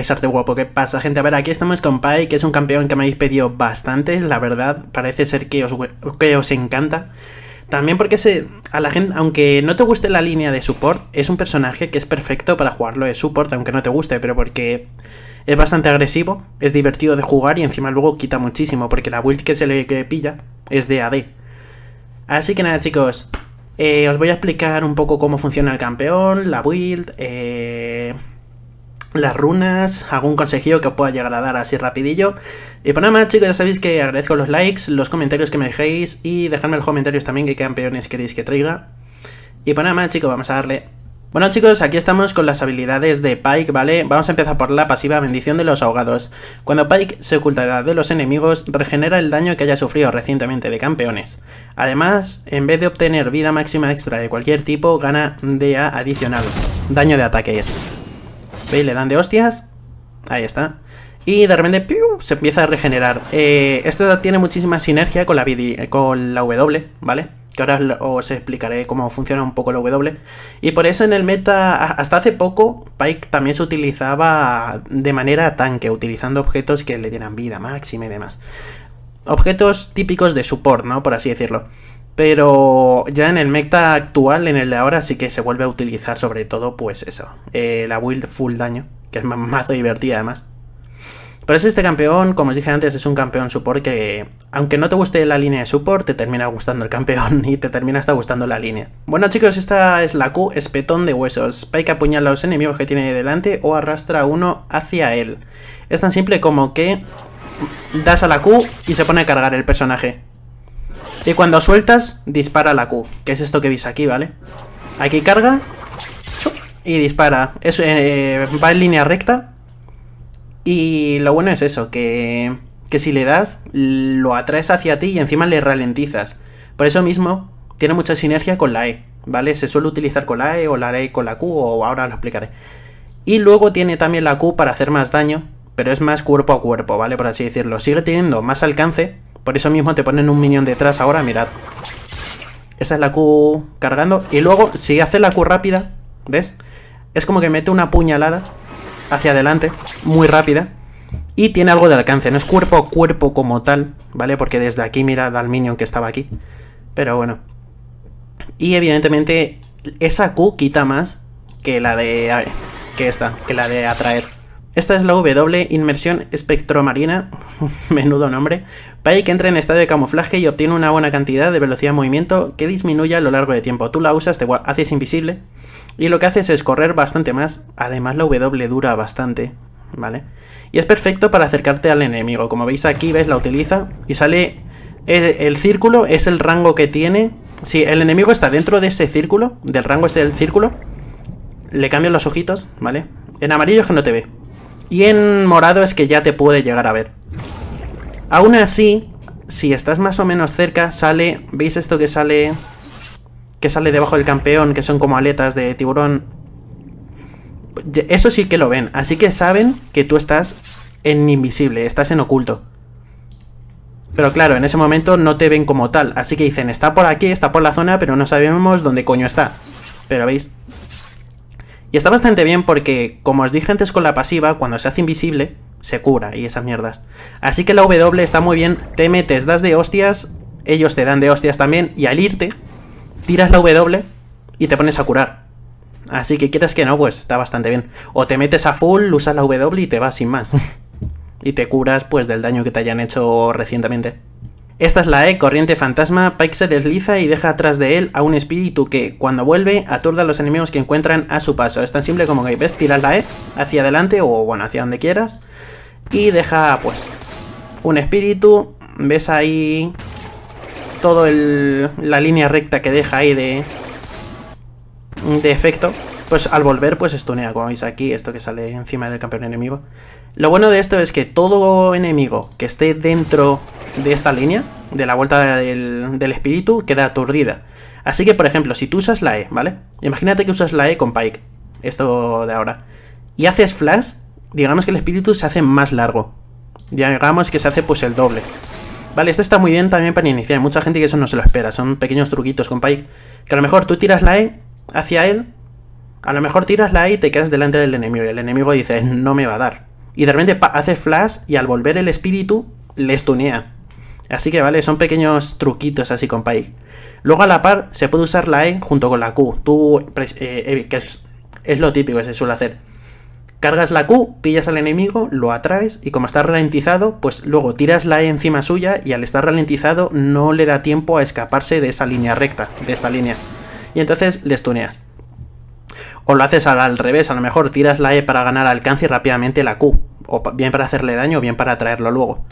es arte guapo? ¿Qué pasa, gente? A ver, aquí estamos con Pai, que es un campeón que me habéis pedido bastante, la verdad, parece ser que os, que os encanta. También porque se, a la gente, aunque no te guste la línea de support, es un personaje que es perfecto para jugarlo de support, aunque no te guste, pero porque es bastante agresivo, es divertido de jugar y encima luego quita muchísimo, porque la build que se le pilla es de AD. Así que nada, chicos, eh, os voy a explicar un poco cómo funciona el campeón, la build, eh las runas, algún consejillo que pueda llegar a dar así rapidillo. Y por pues nada más, chicos, ya sabéis que agradezco los likes, los comentarios que me dejéis y dejadme los comentarios también que campeones queréis que traiga. Y por pues nada más, chicos, vamos a darle bueno chicos, aquí estamos con las habilidades de Pike, ¿vale? Vamos a empezar por la pasiva Bendición de los Ahogados. Cuando Pike se oculta de los enemigos, regenera el daño que haya sufrido recientemente de campeones. Además, en vez de obtener vida máxima extra de cualquier tipo, gana DA adicional, daño de ataques. ¿Veis? Le dan de hostias. Ahí está. Y de repente se empieza a regenerar. Eh, esta tiene muchísima sinergia con la, eh, con la W, ¿vale? Que ahora os explicaré cómo funciona un poco la W. Y por eso en el meta, hasta hace poco, Pike también se utilizaba de manera tanque, utilizando objetos que le dieran vida máxima y demás. Objetos típicos de support, ¿no? Por así decirlo. Pero ya en el meta actual, en el de ahora, sí que se vuelve a utilizar sobre todo, pues eso, eh, la build full daño, que es más divertida además. Pero eso este campeón, como os dije antes, es un campeón support que, aunque no te guste la línea de support, te termina gustando el campeón y te termina hasta gustando la línea. Bueno chicos, esta es la Q, espetón de huesos. Spike apuñala a los enemigos que tiene delante o arrastra uno hacia él. Es tan simple como que das a la Q y se pone a cargar el personaje. Y cuando sueltas, dispara la Q, que es esto que veis aquí, ¿vale? Aquí carga y dispara. Eh, va en línea recta. Y lo bueno es eso, que, que si le das, lo atraes hacia ti y encima le ralentizas. Por eso mismo, tiene mucha sinergia con la E, ¿vale? Se suele utilizar con la E o la E con la Q, o ahora lo explicaré. Y luego tiene también la Q para hacer más daño, pero es más cuerpo a cuerpo, ¿vale? Por así decirlo. Sigue teniendo más alcance, por eso mismo te ponen un minion detrás ahora, mirad. Esa es la Q cargando. Y luego, si hace la Q rápida, ¿ves? Es como que mete una puñalada hacia adelante, muy rápida. Y tiene algo de alcance, no es cuerpo a cuerpo como tal, ¿vale? Porque desde aquí mirad al minion que estaba aquí. Pero bueno. Y evidentemente esa Q quita más que la de... que esta, que la de atraer. Esta es la W Inmersión Espectromarina, menudo nombre, para que entra en estado de camuflaje y obtiene una buena cantidad de velocidad de movimiento que disminuye a lo largo de tiempo. Tú la usas, te haces invisible y lo que haces es correr bastante más. Además la W dura bastante, ¿vale? Y es perfecto para acercarte al enemigo. Como veis aquí, ves, la utiliza y sale... El, el círculo es el rango que tiene. Si el enemigo está dentro de ese círculo, del rango este del círculo, le cambian los ojitos, ¿vale? En amarillo es que no te ve, y en morado es que ya te puede llegar a ver. Aún así, si estás más o menos cerca, sale... ¿Veis esto que sale...? Que sale debajo del campeón, que son como aletas de tiburón. Eso sí que lo ven. Así que saben que tú estás en invisible, estás en oculto. Pero claro, en ese momento no te ven como tal. Así que dicen, está por aquí, está por la zona, pero no sabemos dónde coño está. Pero veis, y está bastante bien porque, como os dije antes con la pasiva, cuando se hace invisible, se cura y esas mierdas. Así que la W está muy bien, te metes, das de hostias, ellos te dan de hostias también, y al irte, tiras la W y te pones a curar. Así que quieras que no, pues está bastante bien. O te metes a full, usas la W y te vas sin más. y te curas pues del daño que te hayan hecho recientemente. Esta es la E, corriente fantasma. Pike se desliza y deja atrás de él a un espíritu que, cuando vuelve, aturda a los enemigos que encuentran a su paso. Es tan simple como que, ves, tiras la E hacia adelante o, bueno, hacia donde quieras. Y deja, pues, un espíritu. Ves ahí todo la línea recta que deja ahí de, de efecto. Pues al volver, pues estunea, como veis aquí, esto que sale encima del campeón enemigo. Lo bueno de esto es que todo enemigo que esté dentro de esta línea, de la vuelta del, espíritu, queda aturdida. Así que, por ejemplo, si tú usas la E, ¿vale? Imagínate que usas la E con Pike, esto de ahora, y haces flash, digamos que el espíritu se hace más largo. Digamos que se hace pues el doble. Vale, esto está muy bien también para iniciar. mucha gente que eso no se lo espera. Son pequeños truquitos con Pike. Que a lo mejor tú tiras la E hacia él. A lo mejor tiras la E y te quedas delante del enemigo. Y el enemigo dice, no me va a dar. Y de repente hace flash y al volver el espíritu le estunea. Así que vale, son pequeños truquitos así, Pay. Luego a la par se puede usar la E junto con la Q. Tú, eh, es, lo típico que se suele hacer. Cargas la Q, pillas al enemigo, lo atraes y como está ralentizado, pues luego tiras la E encima suya y al estar ralentizado no le da tiempo a escaparse de esa línea recta, de esta línea. Y entonces le tuneas. O lo haces al, al revés, a lo mejor tiras la E para ganar alcance y rápidamente la Q. O bien para hacerle daño o bien para atraerlo luego.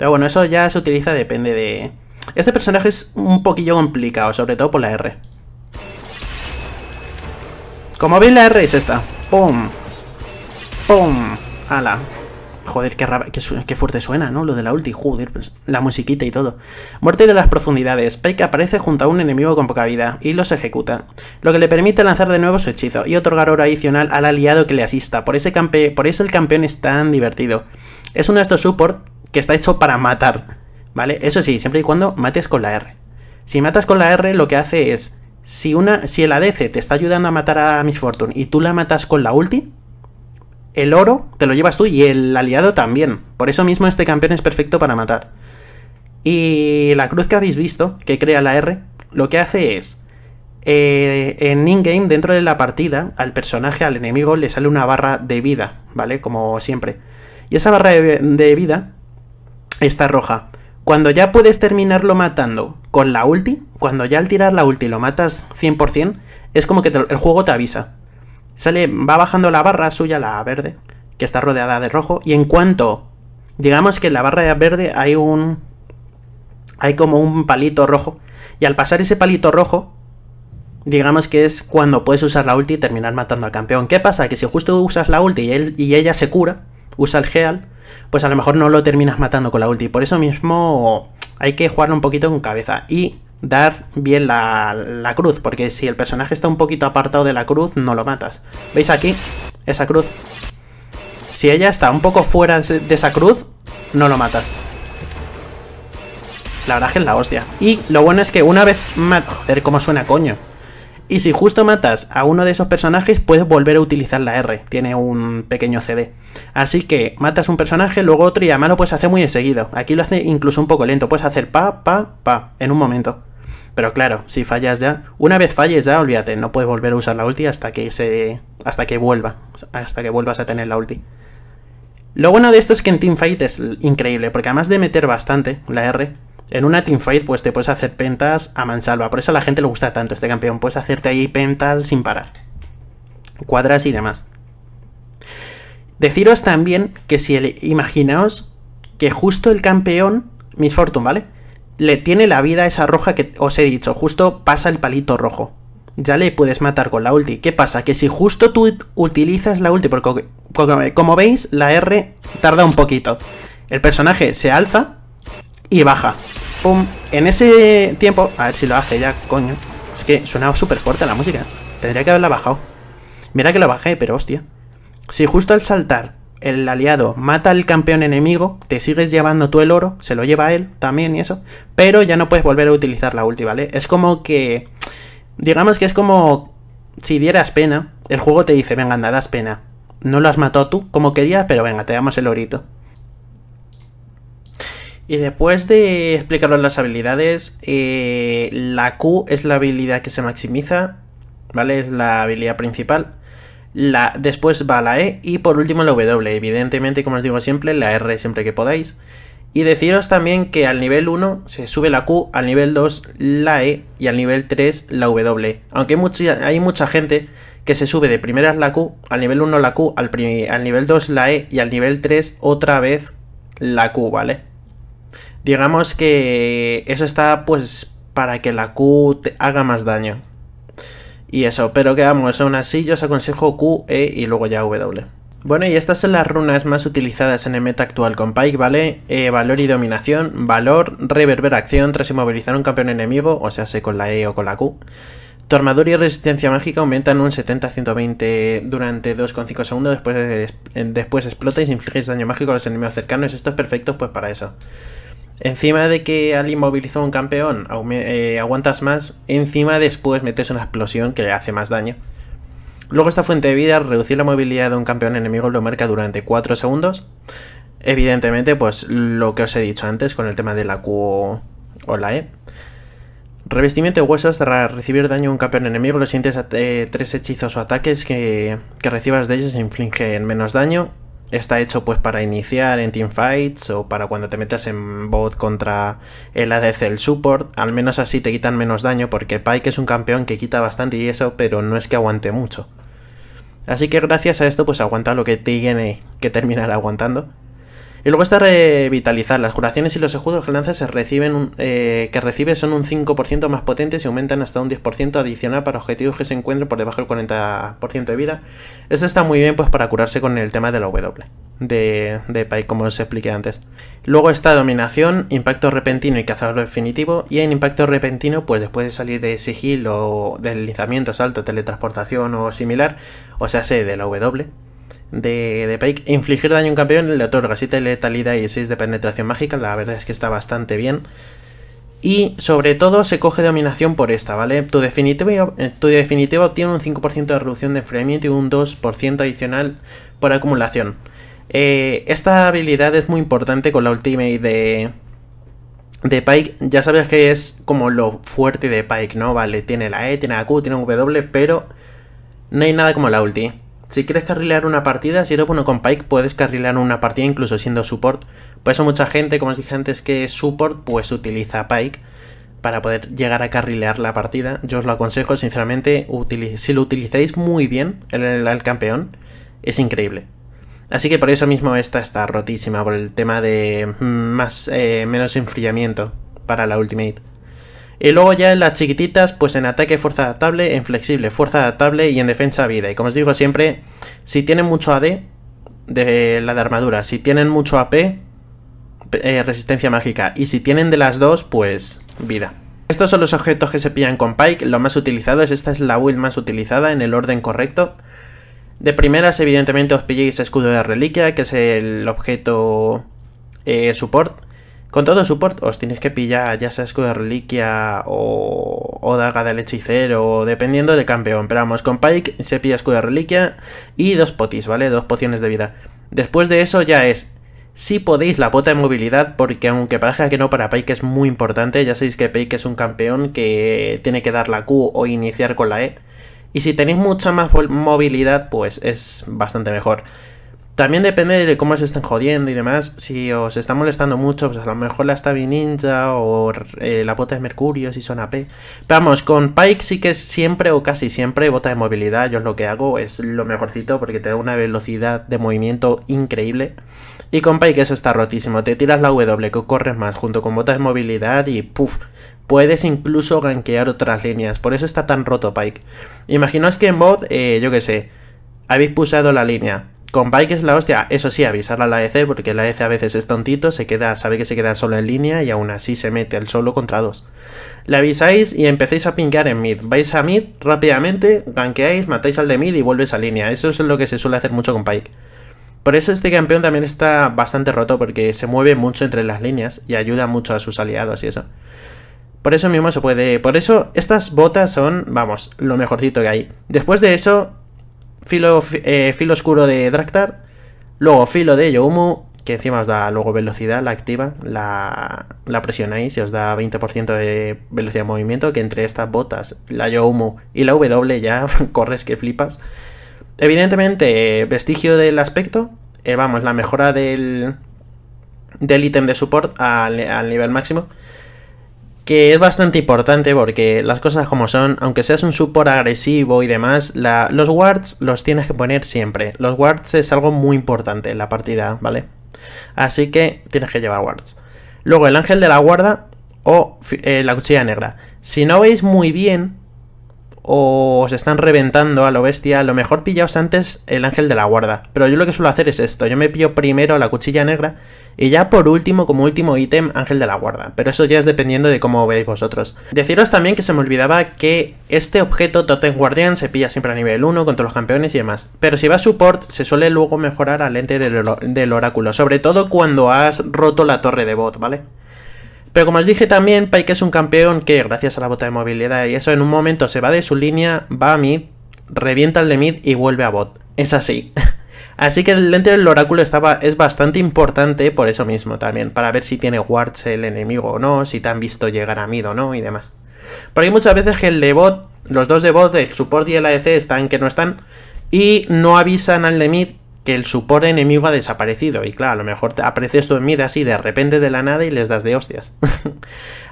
Pero bueno, eso ya se utiliza, depende de... Este personaje es un poquillo complicado, sobre todo por la R. Como veis, la R es esta. ¡Pum! ¡Pum! ¡Hala! Joder, qué, fuerte suena, ¿no? Lo de la ulti, joder, pues, la musiquita y todo. Muerte de las profundidades. Pike aparece junto a un enemigo con poca vida y los ejecuta, lo que le permite lanzar de nuevo su hechizo y otorgar oro adicional al aliado que le asista. Por, ese por eso el campeón es tan divertido. Es un estos support que está hecho para matar, ¿vale? Eso sí, siempre y cuando mates con la R. Si matas con la R, lo que hace es, si, una, si el ADC te está ayudando a matar a Miss Fortune y tú la matas con la ulti, el oro te lo llevas tú y el aliado también. Por eso mismo este campeón es perfecto para matar. Y la cruz que habéis visto, que crea la R, lo que hace es, eh, en in-game, dentro de la partida, al personaje, al enemigo, le sale una barra de vida, ¿vale? Como siempre. Y esa barra de vida Está roja. Cuando ya puedes terminarlo matando con la ulti, cuando ya al tirar la ulti lo matas 100%, es como que el juego te avisa. Sale, va bajando la barra suya, la verde, que está rodeada de rojo, y en cuanto, digamos que en la barra verde hay un... hay como un palito rojo, y al pasar ese palito rojo, digamos que es cuando puedes usar la ulti y terminar matando al campeón. ¿Qué pasa? Que si justo usas la ulti y, él, y ella se cura, usa el Heal, pues a lo mejor no lo terminas matando con la ulti. Por eso mismo hay que jugarlo un poquito con cabeza y dar bien la, la cruz, porque si el personaje está un poquito apartado de la cruz, no lo matas. ¿Veis aquí? Esa cruz. Si ella está un poco fuera de esa cruz, no lo matas. La verdad es que es la hostia. Y lo bueno es que una vez... Joder, cómo suena, coño. Y si justo matas a uno de esos personajes, puedes volver a utilizar la R. Tiene un pequeño CD. Así que matas un personaje, luego otro y a mano puedes hacer muy enseguido. Aquí lo hace incluso un poco lento. Puedes hacer pa, pa, pa en un momento. Pero claro, si fallas ya, una vez falles ya, olvídate, no puedes volver a usar la ulti hasta que se hasta que vuelva, hasta que vuelvas a tener la ulti. Lo bueno de esto es que en Teamfight es increíble, porque además de meter bastante la R, en una teamfight pues te puedes hacer pentas a mansalva, por eso a la gente le gusta tanto este campeón, puedes hacerte ahí pentas sin parar. Cuadras y demás. Deciros también que si imaginaos que justo el campeón, Miss Fortune, ¿vale? Le tiene la vida esa roja que os he dicho, justo pasa el palito rojo. Ya le puedes matar con la ulti. ¿Qué pasa? Que si justo tú utilizas la ulti, porque como veis, la R tarda un poquito. El personaje se alza y baja. Pum. En ese tiempo, a ver si lo hace ya, coño. Es que suena súper fuerte la música. ¿eh? Tendría que haberla bajado. Mira que la bajé, pero hostia. Si justo al saltar el aliado mata al campeón enemigo, te sigues llevando tú el oro, se lo lleva él también y eso, pero ya no puedes volver a utilizar la ulti, ¿vale? Es como que... Digamos que es como si dieras pena, el juego te dice, venga, anda, das pena. No lo has matado tú como querías, pero venga, te damos el orito. Y después de explicaros las habilidades, eh, la Q es la habilidad que se maximiza, ¿vale? Es la habilidad principal. La, después va la E y por último la W. Evidentemente, como os digo siempre, la R siempre que podáis. Y deciros también que al nivel 1 se sube la Q, al nivel 2 la E y al nivel 3 la W. Aunque hay mucha, gente que se sube de primeras la Q, al nivel 1 la Q, al, al nivel 2 la E y al nivel 3 otra vez la Q, ¿vale? Digamos que eso está pues para que la Q te haga más daño. Y eso, pero que vamos, aún así yo os aconsejo Q, E y luego ya W. Bueno, y estas son las runas más utilizadas en el meta actual con Pike, ¿vale? E, valor y dominación, valor, reverberación tras inmovilizar un campeón enemigo, o sea, sé con la E o con la Q. Tu armadura y resistencia mágica aumentan un 70-120 durante 2,5 segundos, después, eh, después explota y infliges daño mágico a los enemigos cercanos, esto es perfecto pues para eso. Encima de que al inmovilizó un campeón eh, aguantas más, encima después metes una explosión que le hace más daño. Luego esta fuente de vida, reducir la movilidad de un campeón enemigo lo marca durante 4 segundos. Evidentemente, pues lo que os he dicho antes con el tema de la Q o la E. Revestimiento de huesos, tras recibir daño a un campeón enemigo, los sientes a eh, tres hechizos o ataques que, que recibas de ellos e infligen menos daño está hecho pues para iniciar en teamfights o para cuando te metas en bot contra el ADC, el support, al menos así te quitan menos daño porque Pike es un campeón que quita bastante y eso, pero no es que aguante mucho. Así que gracias a esto pues aguanta lo que tiene que terminar aguantando. Y luego está revitalizar. Las curaciones y los escudos eh, que lanzas reciben que reciben son un 5% más potentes y aumentan hasta un 10% adicional para objetivos que se encuentren por debajo del 40% de vida. Eso está muy bien pues para curarse con el tema de la W de, de como os expliqué antes. Luego está dominación, impacto repentino y cazador definitivo. Y en impacto repentino, pues después de salir de sigilo, deslizamiento, salto, teletransportación o similar, o sea, sé de la W de, Pike. Infligir daño a un campeón le otorga 7 de letalidad y 6 de penetración mágica. La verdad es que está bastante bien. Y sobre todo se coge dominación por esta, ¿vale? Tu definitivo eh, tu obtiene un 5% de reducción de enfriamiento y un 2% adicional por acumulación. Eh, esta habilidad es muy importante con la ultimate de, de Pike. Ya sabes que es como lo fuerte de Pike, ¿no? Vale, tiene la E, tiene la Q, tiene un W, pero no hay nada como la ulti. Si quieres carrilear una partida, si eres bueno con Pike, puedes carrilear una partida incluso siendo support. Por eso mucha gente, como os dije antes que es support, pues utiliza Pike para poder llegar a carrilear la partida. Yo os lo aconsejo, sinceramente, si lo utilizáis muy bien, el, campeón, es increíble. Así que por eso mismo esta está rotísima, por el tema de mm, más eh, menos enfriamiento para la ultimate. Y luego ya en las chiquititas, pues en ataque fuerza adaptable, en flexible fuerza adaptable y en defensa vida. Y como os digo siempre, si tienen mucho AD, de la de armadura, si tienen mucho AP, eh, resistencia mágica. Y si tienen de las dos, pues vida. Estos son los objetos que se pillan con Pike, lo más utilizado es esta es la build más utilizada en el orden correcto. De primeras, evidentemente, os pilléis escudo de reliquia, que es el objeto eh, support. Con todo support os tenéis que pillar ya sea escudo de reliquia o, o daga del hechicero, dependiendo de campeón. Pero vamos, con Pike se pilla escudo de reliquia y dos potis, ¿vale? Dos pociones de vida. Después de eso ya es, si podéis, la bota de movilidad, porque aunque parezca que no para Pike es muy importante, ya sabéis que Pike es un campeón que tiene que dar la Q o iniciar con la E. Y si tenéis mucha más movilidad, pues es bastante mejor. También depende de cómo se estén jodiendo y demás. Si os está molestando mucho, pues a lo mejor la Stabby Ninja o eh, la bota de Mercurio si son AP. Pero vamos, con Pike sí que es siempre o casi siempre bota de movilidad. Yo lo que hago, es lo mejorcito porque te da una velocidad de movimiento increíble. Y con Pike eso está rotísimo. Te tiras la W que corres más junto con botas de movilidad y puff. Puedes incluso ganquear otras líneas. Por eso está tan roto Pike. Imaginaos que en bot, eh, yo qué sé, habéis pulsado la línea con Pike es la hostia, eso sí, avisar a la EC, porque la EC a veces es tontito, se queda, sabe que se queda solo en línea y aún así se mete al solo contra dos. Le avisáis y empecéis a pingar en mid. Vais a mid rápidamente, gankeáis, matáis al de mid y vuelves a línea. Eso es lo que se suele hacer mucho con Pike. Por eso este campeón también está bastante roto, porque se mueve mucho entre las líneas y ayuda mucho a sus aliados y eso. Por eso mismo se puede... Por eso estas botas son, vamos, lo mejorcito que hay. Después de eso, filo, eh, filo oscuro de Draktar, luego filo de Yomu que encima os da luego velocidad, la activa, la, la presionáis y os da 20% de velocidad de movimiento, que entre estas botas, la Yomu y la W ya corres que flipas. Evidentemente, vestigio del aspecto, eh, vamos, la mejora del, del ítem de support al, al nivel máximo que es bastante importante porque las cosas como son, aunque seas un support agresivo y demás, los wards los tienes que poner siempre. Los wards es algo muy importante en la partida, ¿vale? Así que tienes que llevar wards. Luego el ángel de la guarda o eh, la cuchilla negra. Si no veis muy bien, o os están reventando a lo bestia, a lo mejor pillaos antes el ángel de la guarda. Pero yo lo que suelo hacer es esto, yo me pillo primero la cuchilla negra y ya por último, como último ítem, ángel de la guarda. Pero eso ya es dependiendo de cómo veis vosotros. Deciros también que se me olvidaba que este objeto Totem Guardian se pilla siempre a nivel 1 contra los campeones y demás. Pero si va a support, se suele luego mejorar al ente del oráculo, sobre todo cuando has roto la torre de bot, ¿vale? Pero como os dije también, Pike es un campeón que gracias a la bota de movilidad y eso en un momento se va de su línea, va a mid, revienta al de mid y vuelve a bot. Es así. Así que el lente del oráculo estaba, es bastante importante por eso mismo también, para ver si tiene wards el enemigo o no, si te han visto llegar a mid o no y demás. Pero hay muchas veces que el de bot, los dos de bot, el support y el ADC están que no están, y no avisan al de mid que el support enemigo ha desaparecido. Y claro, a lo mejor te apareces tú en así de repente de la nada y les das de hostias.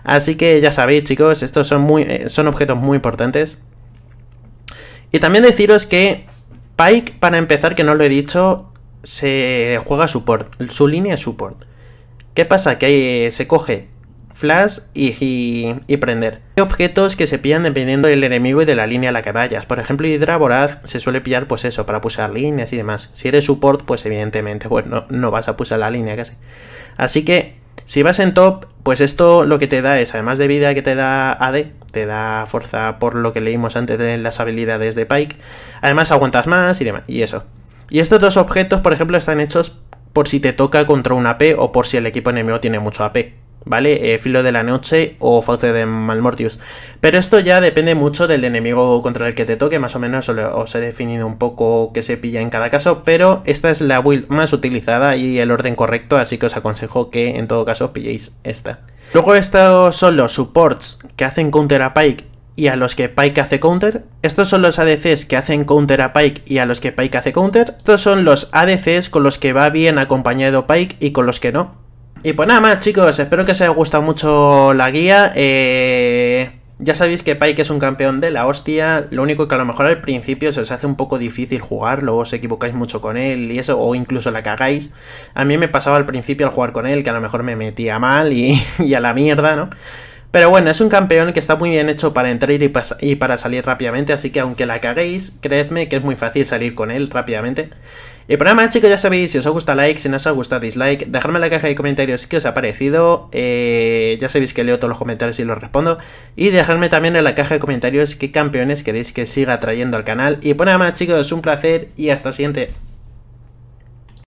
así que ya sabéis, chicos, estos son, muy, eh, son objetos muy importantes. Y también deciros que Pike, para empezar, que no lo he dicho, se juega support. Su línea es support. ¿Qué pasa? Que ahí se coge flash y, y, prender. Hay objetos que se pillan dependiendo del enemigo y de la línea a la que vayas. Por ejemplo, Hydra Voraz se suele pillar pues eso, para pulsar líneas y demás. Si eres support, pues evidentemente bueno, no, no vas a pulsar la línea casi. Así que si vas en top, pues esto lo que te da es, además de vida que te da AD, te da fuerza por lo que leímos antes de las habilidades de Pike, además aguantas más y demás, y eso. Y estos dos objetos, por ejemplo, están hechos por si te toca contra un AP o por si el equipo enemigo tiene mucho AP. ¿vale? Eh, Filo de la Noche o Fauce de Malmortius. Pero esto ya depende mucho del enemigo contra el que te toque, más o menos os he definido un poco qué se pilla en cada caso, pero esta es la build más utilizada y el orden correcto, así que os aconsejo que en todo caso pilléis esta. Luego estos son los supports que hacen counter a Pike y a los que Pike hace counter. Estos son los ADCs que hacen counter a Pike y a los que Pike hace counter. Estos son los ADCs con los que va bien acompañado Pike y con los que no. Y pues nada más chicos, espero que os haya gustado mucho la guía. Eh, ya sabéis que Pike es un campeón de la hostia, lo único que a lo mejor al principio se os hace un poco difícil jugar, luego os equivocáis mucho con él y eso, o incluso la cagáis. A mí me pasaba al principio al jugar con él, que a lo mejor me metía mal y, a la mierda, ¿no? Pero bueno, es un campeón que está muy bien hecho para entrar y, y para salir rápidamente, así que aunque la caguéis, creedme que es muy fácil salir con él rápidamente. Y pues nada más chicos, ya sabéis, si os ha gustado like, si no os ha gustado dislike, dejadme en la caja de comentarios qué os ha parecido. Eh, ya sabéis que leo todos los comentarios y los respondo. Y dejadme también en la caja de comentarios qué campeones queréis que siga trayendo al canal. Y por pues nada más, chicos, un placer y hasta el siguiente.